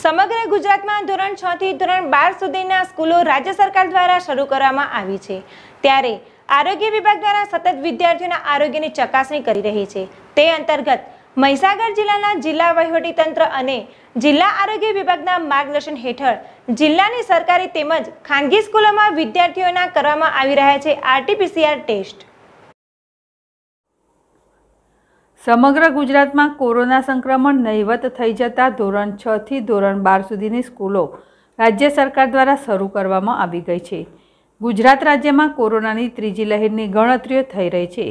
સમગ્ર ગુજરાતમાં ધોરણ છ થી ધોરણ બાર સુધીના સ્કૂલો રાજ્ય સરકાર દ્વારા શરૂ કરવામાં આવી છે ત્યારે આરોગ્ય વિભાગ દ્વારા સતત વિદ્યાર્થીઓના આરોગ્યની ચકાસણી કરી રહી છે તે અંતર્ગત મહીસાગર જિલ્લાના જિલ્લા વહીવટીતંત્ર અને જિલ્લા આરોગ્ય વિભાગના માર્ગદર્શન હેઠળ જિલ્લાની સરકારી તેમજ ખાનગી સ્કૂલોમાં વિદ્યાર્થીઓના કરવામાં આવી રહ્યા છે આરટીપીસીઆર ટેસ્ટ સમગ્ર ગુજરાતમાં કોરોના સંક્રમણ નહીવત થઈ જતાં ધોરણ છથી ધોરણ બાર સુધીની સ્કૂલો રાજ્ય સરકાર દ્વારા શરૂ કરવામાં આવી ગઈ છે ગુજરાત રાજ્યમાં કોરોનાની ત્રીજી લહેરની ગણતરીઓ થઈ રહી છે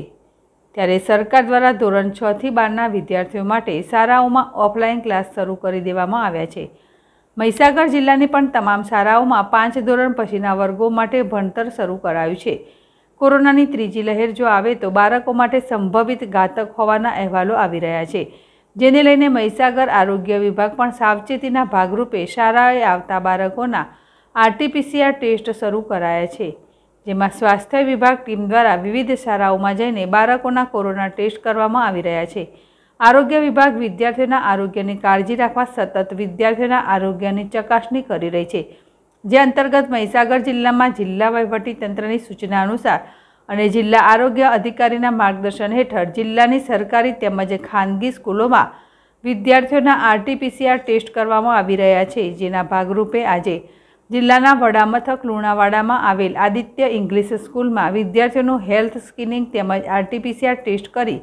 ત્યારે સરકાર દ્વારા ધોરણ છથી બારના વિદ્યાર્થીઓ માટે શાળાઓમાં ઓફલાઈન ક્લાસ શરૂ કરી દેવામાં આવ્યા છે મહીસાગર જિલ્લાની પણ તમામ શાળાઓમાં પાંચ ધોરણ પછીના વર્ગો માટે ભણતર શરૂ કરાયું છે કોરોનાની ત્રીજી લહેર જો આવે તો બાળકો માટે સંભવિત ઘાતક હોવાના અહેવાલો આવી રહ્યા છે જેને લઈને મહીસાગર આરોગ્ય વિભાગ પણ સાવચેતીના ભાગરૂપે શાળાએ આવતા બાળકોના આરટીપીસીઆર ટેસ્ટ શરૂ કરાયા છે જેમાં સ્વાસ્થ્ય વિભાગ ટીમ દ્વારા વિવિધ શાળાઓમાં જઈને બાળકોના કોરોના ટેસ્ટ કરવામાં આવી રહ્યા છે આરોગ્ય વિભાગ વિદ્યાર્થીઓના આરોગ્યની કાળજી રાખવા સતત વિદ્યાર્થીઓના આરોગ્યની ચકાસણી કરી રહી છે જે અંતર્ગત મહીસાગર જિલ્લામાં જિલ્લા તંત્રની સૂચના અનુસાર અને જિલ્લા આરોગ્ય અધિકારીના માર્ગદર્શન હેઠળ જિલ્લાની સરકારી તેમજ ખાનગી સ્કૂલોમાં વિદ્યાર્થીઓના આરટીપીસીઆર ટેસ્ટ કરવામાં આવી રહ્યા છે જેના ભાગરૂપે આજે જિલ્લાના વડામથક લુણાવાડામાં આવેલ આદિત્ય ઇંગ્લિશ સ્કૂલમાં વિદ્યાર્થીઓનું હેલ્થ સ્કિનિંગ તેમજ આરટીપીસીઆર ટેસ્ટ કરી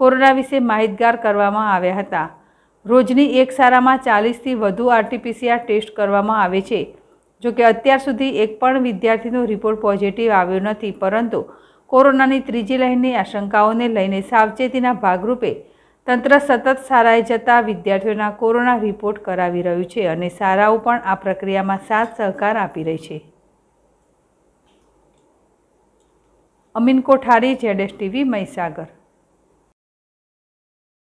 કોરોના વિશે માહિતગાર કરવામાં આવ્યા હતા રોજની એક શાળામાં ચાલીસથી વધુ આરટીપીસીઆર ટેસ્ટ કરવામાં આવે છે જો કે અત્યાર સુધી એક પણ વિદ્યાર્થીનો રિપોર્ટ પોઝિટિવ આવ્યો નથી પરંતુ કોરોનાની ત્રીજી લહેરની આશંકાઓને લઈને સાવચેતીના ભાગરૂપે તંત્ર સતત સારાએ જતા વિદ્યાર્થીઓના કોરોના રિપોર્ટ કરાવી રહ્યું છે અને સારાઓ પણ આ પ્રક્રિયામાં સાથ સહકાર આપી રહી છે અમીન કોઠારી જેડેશ ટીવી મહીસાગર